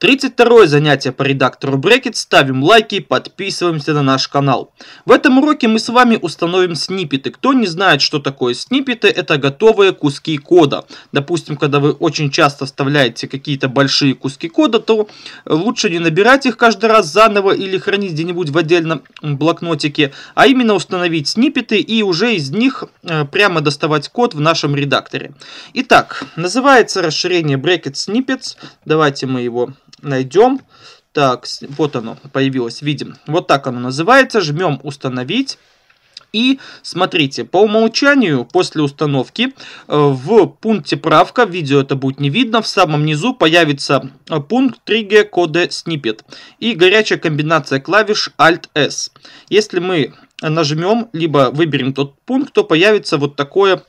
32 занятие по редактору Брекет. Ставим лайки и подписываемся на наш канал. В этом уроке мы с вами установим сниппеты. Кто не знает, что такое сниппеты, это готовые куски кода. Допустим, когда вы очень часто вставляете какие-то большие куски кода, то лучше не набирать их каждый раз заново или хранить где-нибудь в отдельном блокнотике, а именно установить сниппеты и уже из них э, прямо доставать код в нашем редакторе. Итак, называется расширение Brackets Snippets. Давайте мы его найдем. Так, вот оно появилось, видим. Вот так оно называется. Жмем «Установить». И смотрите, по умолчанию после установки э, в пункте правка, видео это будет не видно, в самом низу появится э, пункт 3G кода snippet и горячая комбинация клавиш Alt-S. Если мы нажмем, либо выберем тот пункт, то появится вот такое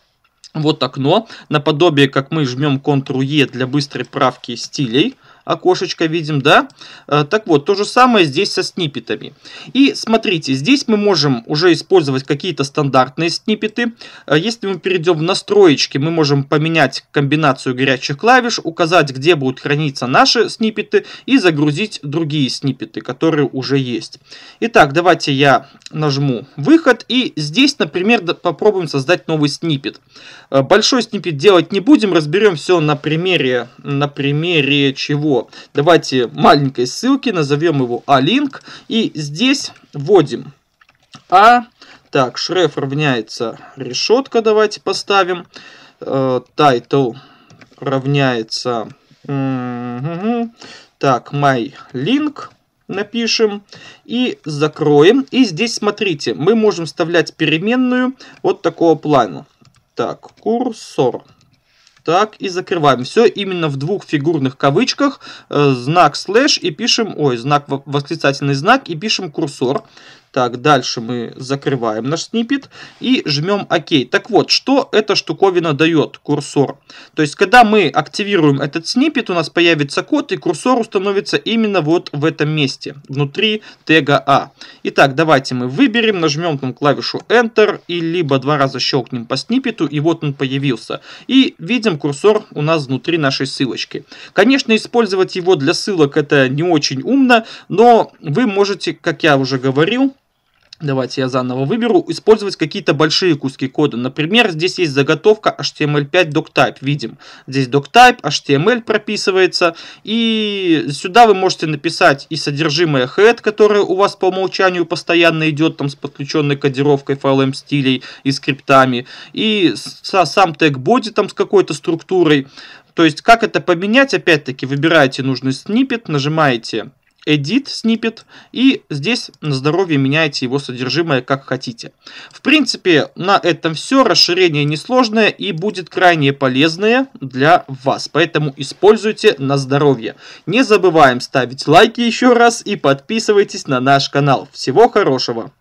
вот окно, наподобие как мы жмем Ctrl-E для быстрой правки стилей окошечко видим, да? Э, так вот, то же самое здесь со сниппетами. И смотрите, здесь мы можем уже использовать какие-то стандартные сниппеты. Э, если мы перейдем в настроечки, мы можем поменять комбинацию горячих клавиш, указать, где будут храниться наши сниппеты и загрузить другие сниппеты, которые уже есть. Итак, давайте я нажму выход и здесь, например, попробуем создать новый сниппет. Э, большой сниппет делать не будем, разберем все на примере, на примере чего его. Давайте маленькой ссылки, назовем его A-Link. И здесь вводим A. А. Так, шреф равняется решетка, давайте поставим. Э, тайтл равняется... Так, my link напишем и закроем. И здесь, смотрите, мы можем вставлять переменную вот такого плана. Так, курсор. Так, и закрываем. Все именно в двух фигурных кавычках. Э, знак слэш и пишем, ой, знак восклицательный знак и пишем курсор. Так, дальше мы закрываем наш снипет и жмем ОК. Так вот, что эта штуковина дает, курсор? То есть, когда мы активируем этот снипет, у нас появится код, и курсор установится именно вот в этом месте, внутри тега А. Итак, давайте мы выберем, нажмем там клавишу Enter, и либо два раза щелкнем по снипету, и вот он появился. И видим курсор у нас внутри нашей ссылочки. Конечно, использовать его для ссылок это не очень умно, но вы можете, как я уже говорил, Давайте я заново выберу. Использовать какие-то большие куски кода. Например, здесь есть заготовка HTML5 doctype. Видим, здесь doctype, HTML прописывается. И сюда вы можете написать и содержимое head, которое у вас по умолчанию постоянно идет там с подключенной кодировкой, файлом стилей и скриптами. И сам тег body там с какой-то структурой. То есть, как это поменять, опять-таки, выбираете нужный снипет, нажимаете edit snippet, и здесь на здоровье меняете его содержимое как хотите. В принципе, на этом все, расширение несложное и будет крайне полезное для вас, поэтому используйте на здоровье. Не забываем ставить лайки еще раз и подписывайтесь на наш канал. Всего хорошего!